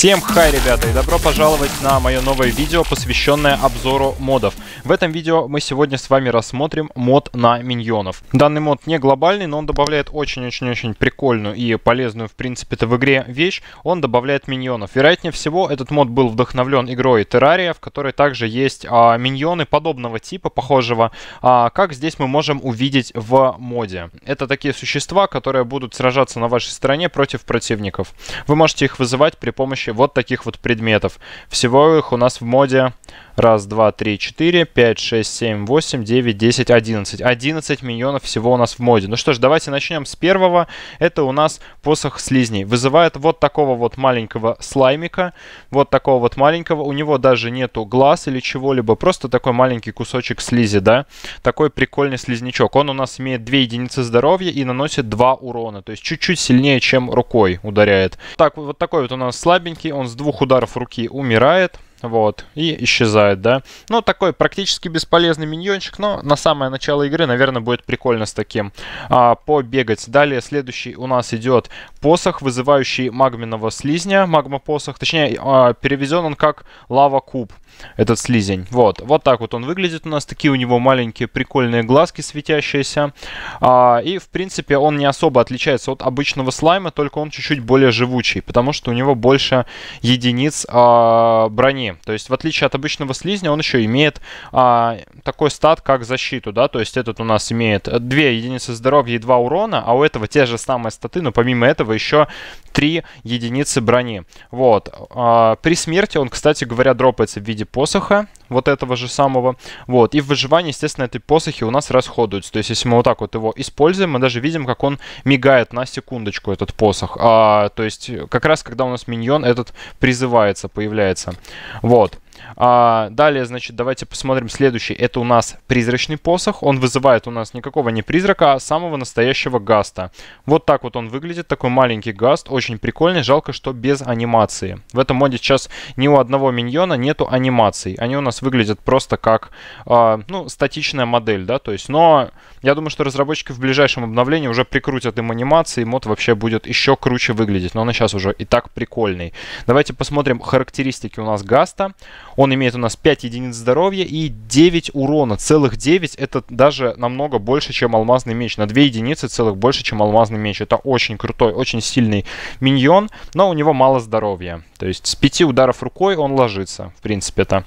Всем хай, ребята, и добро пожаловать на мое новое видео, посвященное обзору модов. В этом видео мы сегодня с вами рассмотрим мод на миньонов. Данный мод не глобальный, но он добавляет очень-очень-очень прикольную и полезную, в принципе-то, в игре вещь. Он добавляет миньонов. Вероятнее всего, этот мод был вдохновлен игрой Terraria, в которой также есть а, миньоны подобного типа, похожего, а, как здесь мы можем увидеть в моде. Это такие существа, которые будут сражаться на вашей стороне против противников. Вы можете их вызывать при помощи помощи вот таких вот предметов. Всего их у нас в моде 1, 2, 3, 4, 5, 6, 7, 8, 9, 10, 11. 11 миллионов всего у нас в моде. Ну что ж, давайте начнем с первого. Это у нас посох слизней. Вызывает вот такого вот маленького слаймика. Вот такого вот маленького. У него даже нету глаз или чего-либо. Просто такой маленький кусочек слизи, да? Такой прикольный слизнячок. Он у нас имеет 2 единицы здоровья и наносит 2 урона. То есть чуть-чуть сильнее, чем рукой ударяет. Так, вот такой вот у нас слабенький маленький, он с двух ударов руки умирает. Вот, и исчезает, да. Ну, такой практически бесполезный миньончик, но на самое начало игры, наверное, будет прикольно с таким а, побегать. Далее, следующий у нас идет посох, вызывающий магменного слизня, магма-посох. Точнее, а, перевезен он как лава-куб, этот слизень. Вот, вот так вот он выглядит у нас. Такие у него маленькие прикольные глазки светящиеся. А, и, в принципе, он не особо отличается от обычного слайма, только он чуть-чуть более живучий, потому что у него больше единиц а, брони. То есть, в отличие от обычного слизня, он еще имеет а, такой стат, как защиту, да, то есть этот у нас имеет 2 э, единицы здоровья и 2 урона, а у этого те же самые статы, но помимо этого еще 3 единицы брони. Вот. А, при смерти он, кстати говоря, дропается в виде посоха, вот этого же самого. Вот. И в выживании, естественно, этой посохи у нас расходуются. То есть, если мы вот так вот его используем, мы даже видим, как он мигает на секундочку, этот посох. А, то есть, как раз, когда у нас миньон этот призывается, появляется. Вот. А, далее, значит, давайте посмотрим следующий. Это у нас призрачный посох. Он вызывает у нас никакого не призрака, а самого настоящего гаста. Вот так вот он выглядит. Такой маленький гаст. Очень прикольный. Жалко, что без анимации. В этом моде сейчас ни у одного миньона нету анимаций. Они у нас выглядят просто как, а, ну, статичная модель, да. То есть, но я думаю, что разработчики в ближайшем обновлении уже прикрутят им анимации. И мод вообще будет еще круче выглядеть. Но он сейчас уже и так прикольный. Давайте посмотрим характеристики у нас гаста. Он имеет у нас 5 единиц здоровья и 9 урона. Целых 9 это даже намного больше, чем алмазный меч. На 2 единицы целых больше, чем алмазный меч. Это очень крутой, очень сильный миньон, но у него мало здоровья. То есть с 5 ударов рукой он ложится, в принципе-то.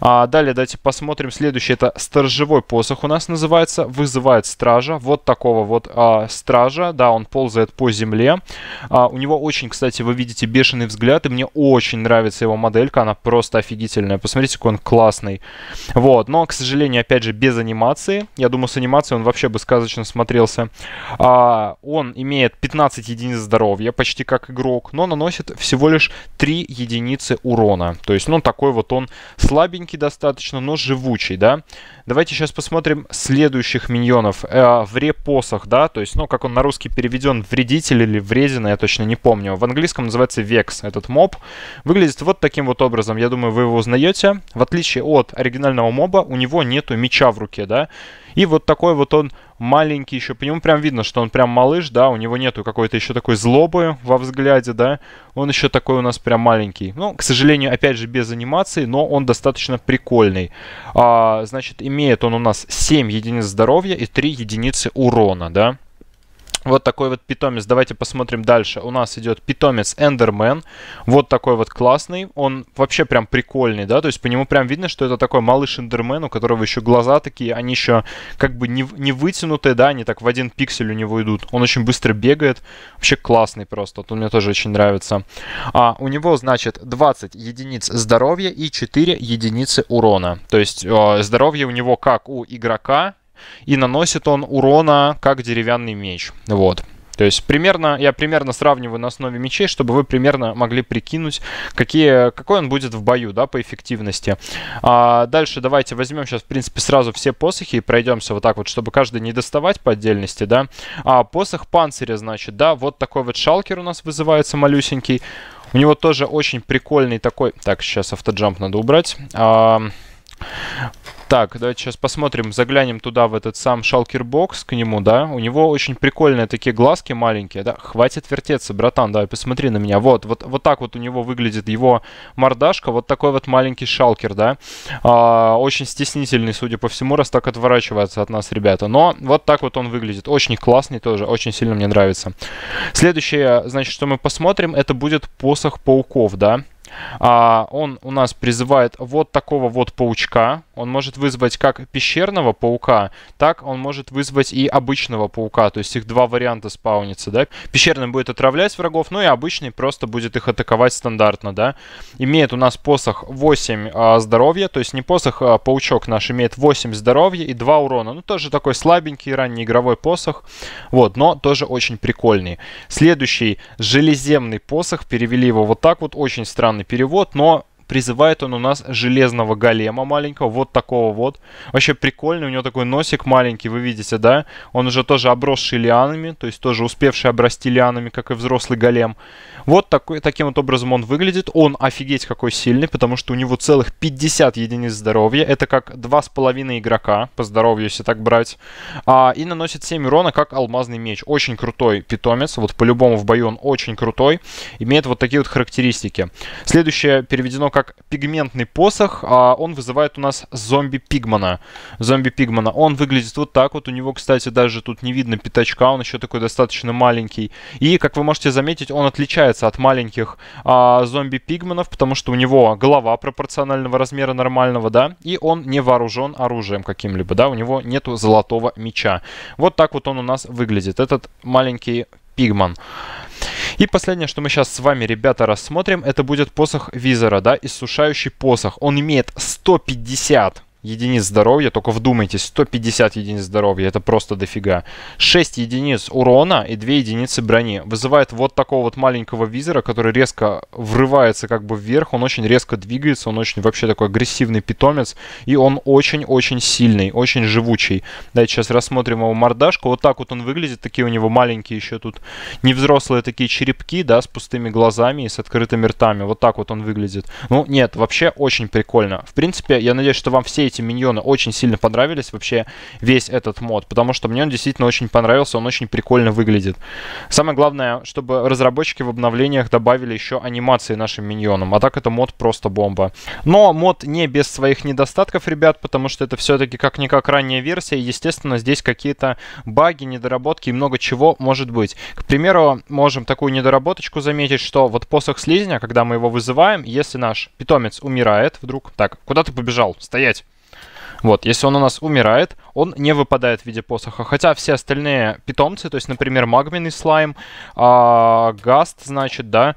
А далее давайте посмотрим. Следующий это сторожевой посох у нас называется. Вызывает стража. Вот такого вот а, стража. Да, он ползает по земле. А, у него очень, кстати, вы видите бешеный взгляд. И мне очень нравится его моделька. Она просто офигительная восхитительное. Посмотрите, какой он классный. Вот, но, к сожалению, опять же, без анимации. Я думаю, с анимацией он вообще бы сказочно смотрелся. А, он имеет 15 единиц здоровья, почти как игрок, но наносит всего лишь 3 единицы урона. То есть, ну, такой вот он слабенький достаточно, но живучий, да. Давайте сейчас посмотрим следующих миньонов. Э, в репосах, да, то есть, ну, как он на русский переведен, вредитель или вредина, я точно не помню. В английском называется Векс этот моб. Выглядит вот таким вот образом. Я думаю, вы его узнаете, в отличие от оригинального моба, у него нету меча в руке, да. И вот такой вот он маленький еще, по нему прям видно, что он прям малыш, да, у него нету какой-то еще такой злобы во взгляде, да. Он еще такой у нас прям маленький. Ну, к сожалению, опять же, без анимации, но он достаточно прикольный. А, значит, имеет он у нас 7 единиц здоровья и 3 единицы урона, да. Вот такой вот питомец. Давайте посмотрим дальше. У нас идет питомец Эндермен. Вот такой вот классный. Он вообще прям прикольный, да? То есть по нему прям видно, что это такой малыш Эндермен, у которого еще глаза такие, они еще как бы не, не вытянутые, да? Они так в один пиксель у него идут. Он очень быстро бегает. Вообще классный просто. Вот он мне тоже очень нравится. А у него, значит, 20 единиц здоровья и 4 единицы урона. То есть э, здоровье у него как у игрока, и наносит он урона как деревянный меч. Вот. То есть примерно, я примерно сравниваю на основе мечей, чтобы вы примерно могли прикинуть, какие, какой он будет в бою, да, по эффективности. А дальше давайте возьмем сейчас, в принципе, сразу все посохи и пройдемся вот так вот, чтобы каждый не доставать по отдельности, да. А посох панциря, значит, да, вот такой вот шалкер у нас вызывается малюсенький. У него тоже очень прикольный такой... Так, сейчас автоджамп надо убрать. А... Так, давайте сейчас посмотрим, заглянем туда, в этот сам шалкербокс, к нему, да. У него очень прикольные такие глазки маленькие, да. Хватит вертеться, братан, давай, посмотри на меня. Вот, вот, вот так вот у него выглядит его мордашка, вот такой вот маленький шалкер, да. А, очень стеснительный, судя по всему, раз так отворачивается от нас, ребята. Но вот так вот он выглядит. Очень классный тоже, очень сильно мне нравится. Следующее, значит, что мы посмотрим, это будет посох пауков, да. А, он у нас призывает вот такого вот паучка. Он может вызвать как пещерного паука, так он может вызвать и обычного паука. То есть их два варианта спаунится, да. Пещерный будет отравлять врагов, ну и обычный просто будет их атаковать стандартно, да. Имеет у нас посох 8 а, здоровья, то есть не посох, а паучок наш имеет 8 здоровья и 2 урона. Ну тоже такой слабенький ранний игровой посох, вот, но тоже очень прикольный. Следующий железемный посох, перевели его вот так вот, очень странный иностранный перевод, но Призывает он у нас железного голема маленького, вот такого вот. Вообще прикольный, у него такой носик маленький, вы видите, да? Он уже тоже обросший лианами, то есть тоже успевший обрасти лианами, как и взрослый голем. Вот такой, таким вот образом он выглядит. Он офигеть какой сильный, потому что у него целых 50 единиц здоровья. Это как 2,5 игрока по здоровью, если так брать. А, и наносит 7 урона, как алмазный меч. Очень крутой питомец. Вот по-любому в бою он очень крутой. Имеет вот такие вот характеристики. Следующее переведено как как пигментный посох, а он вызывает у нас зомби-пигмана. Зомби-пигмана. Он выглядит вот так вот. У него, кстати, даже тут не видно пятачка. Он еще такой достаточно маленький. И, как вы можете заметить, он отличается от маленьких а, зомби-пигманов, потому что у него голова пропорционального размера нормального, да, и он не вооружен оружием каким-либо, да, у него нету золотого меча. Вот так вот он у нас выглядит, этот маленький пигман. И последнее, что мы сейчас с вами, ребята, рассмотрим, это будет посох Визера, да, иссушающий посох. Он имеет 150 единиц здоровья, только вдумайтесь, 150 единиц здоровья, это просто дофига. 6 единиц урона и 2 единицы брони. Вызывает вот такого вот маленького визера, который резко врывается как бы вверх, он очень резко двигается, он очень вообще такой агрессивный питомец, и он очень-очень сильный, очень живучий. Давайте сейчас рассмотрим его мордашку, вот так вот он выглядит, такие у него маленькие еще тут невзрослые такие черепки, да, с пустыми глазами и с открытыми ртами, вот так вот он выглядит. Ну, нет, вообще очень прикольно. В принципе, я надеюсь, что вам все эти миньоны очень сильно понравились, вообще весь этот мод, потому что мне он действительно очень понравился, он очень прикольно выглядит. Самое главное, чтобы разработчики в обновлениях добавили еще анимации нашим миньонам, а так это мод просто бомба. Но мод не без своих недостатков, ребят, потому что это все-таки как-никак ранняя версия, и, естественно, здесь какие-то баги, недоработки и много чего может быть. К примеру, можем такую недоработочку заметить, что вот посох слизня, когда мы его вызываем, если наш питомец умирает вдруг... Так, куда ты побежал? Стоять! Вот, если он у нас умирает, он не выпадает в виде посоха. Хотя все остальные питомцы, то есть, например, магменный слайм, э, гаст, значит, да,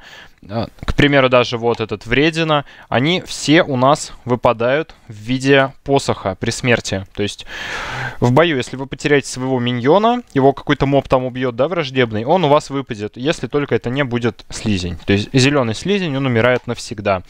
к примеру, даже вот этот вредина, они все у нас выпадают в виде посоха при смерти. То есть в бою, если вы потеряете своего миньона, его какой-то моб там убьет, да, враждебный, он у вас выпадет, если только это не будет слизень. То есть зеленый слизень, он умирает навсегда.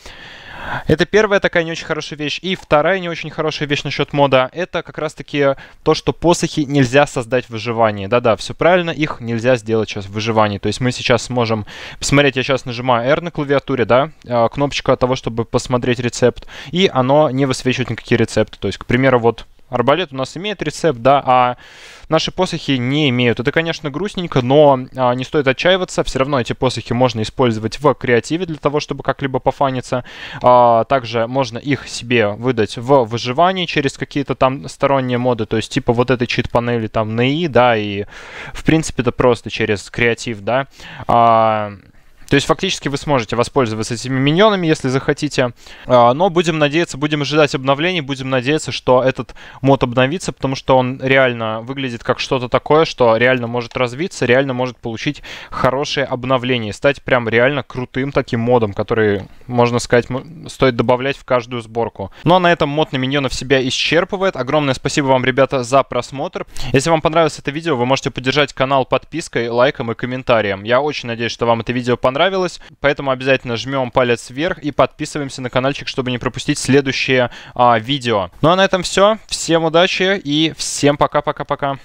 Это первая такая не очень хорошая вещь. И вторая не очень хорошая вещь насчет мода, это как раз-таки то, что посохи нельзя создать в выживании. Да-да, все правильно, их нельзя сделать сейчас в выживании. То есть мы сейчас сможем... Посмотреть, я сейчас нажимаю R на клавиатуре, да, а, кнопочка того, чтобы посмотреть рецепт, и оно не высвечивает никакие рецепты. То есть, к примеру, вот арбалет у нас имеет рецепт, да, а наши посохи не имеют. Это, конечно, грустненько, но а, не стоит отчаиваться. Все равно эти посохи можно использовать в креативе для того, чтобы как-либо пофаниться. А, также можно их себе выдать в выживании через какие-то там сторонние моды, то есть типа вот этой чит-панели там на И, e да, и в принципе это просто через креатив, да. А, то есть фактически вы сможете воспользоваться этими миньонами, если захотите. А, но будем надеяться, будем ожидать обновлений, будем надеяться, что этот мод обновится, потому что он реально выглядит как что-то такое, что реально может развиться, реально может получить хорошее обновление, стать прям реально крутым таким модом, который, можно сказать, стоит добавлять в каждую сборку. Ну а на этом мод на миньонов себя исчерпывает. Огромное спасибо вам, ребята, за просмотр. Если вам понравилось это видео, вы можете поддержать канал подпиской, лайком и комментарием. Я очень надеюсь, что вам это видео понравилось понравилось. Поэтому обязательно жмем палец вверх и подписываемся на каналчик, чтобы не пропустить следующее а, видео. Ну а на этом все. Всем удачи и всем пока-пока-пока.